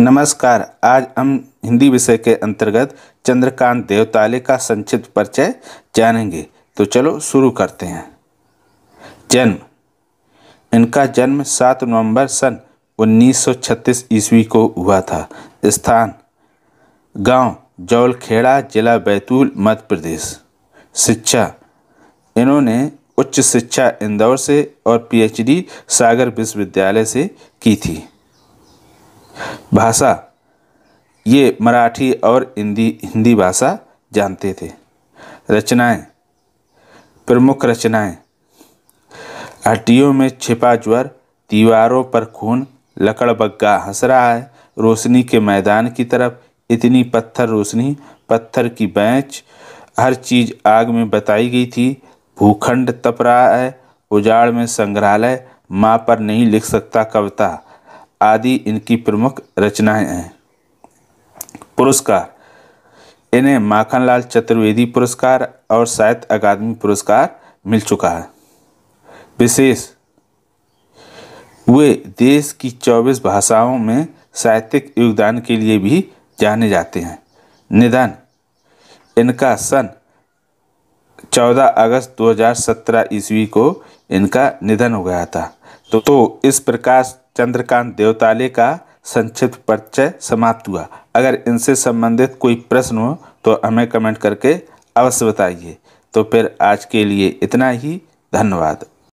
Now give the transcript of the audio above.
नमस्कार आज हम हिंदी विषय के अंतर्गत चंद्रकांत देवताले का संक्षिप्त परिचय जानेंगे तो चलो शुरू करते हैं जन्म इनका जन्म 7 नवंबर सन 1936 ईस्वी को हुआ था स्थान गांव जौलखेड़ा जिला बैतूल मध्य प्रदेश शिक्षा इन्होंने उच्च शिक्षा इंदौर से और पीएचडी सागर विश्वविद्यालय से की थी भाषा ये मराठी और हिंदी हिंदी भाषा जानते थे रचनाएं प्रमुख रचनाएं हड्डियों में छिपा ज्वर दीवारों पर खून लकड़बग्गा हंस रहा है रोशनी के मैदान की तरफ इतनी पत्थर रोशनी पत्थर की बैंच हर चीज़ आग में बताई गई थी भूखंड तप रहा है उजाड़ में संग्रहालय माँ पर नहीं लिख सकता कविता आदि इनकी प्रमुख रचनाएं हैं पुरस्कार इन्हें माखनलाल चतुर्वेदी पुरस्कार और साहित्य अकादमी पुरस्कार मिल चुका है विशेष वे देश की 24 भाषाओं में साहित्यिक योगदान के लिए भी जाने जाते हैं निधन इनका सन 14 अगस्त 2017 ईस्वी को इनका निधन हो गया था तो, तो इस प्रकार चंद्रकांत देवताले का संक्षिप्त परिचय समाप्त हुआ अगर इनसे संबंधित कोई प्रश्न हो तो हमें कमेंट करके अवश्य बताइए तो फिर आज के लिए इतना ही धन्यवाद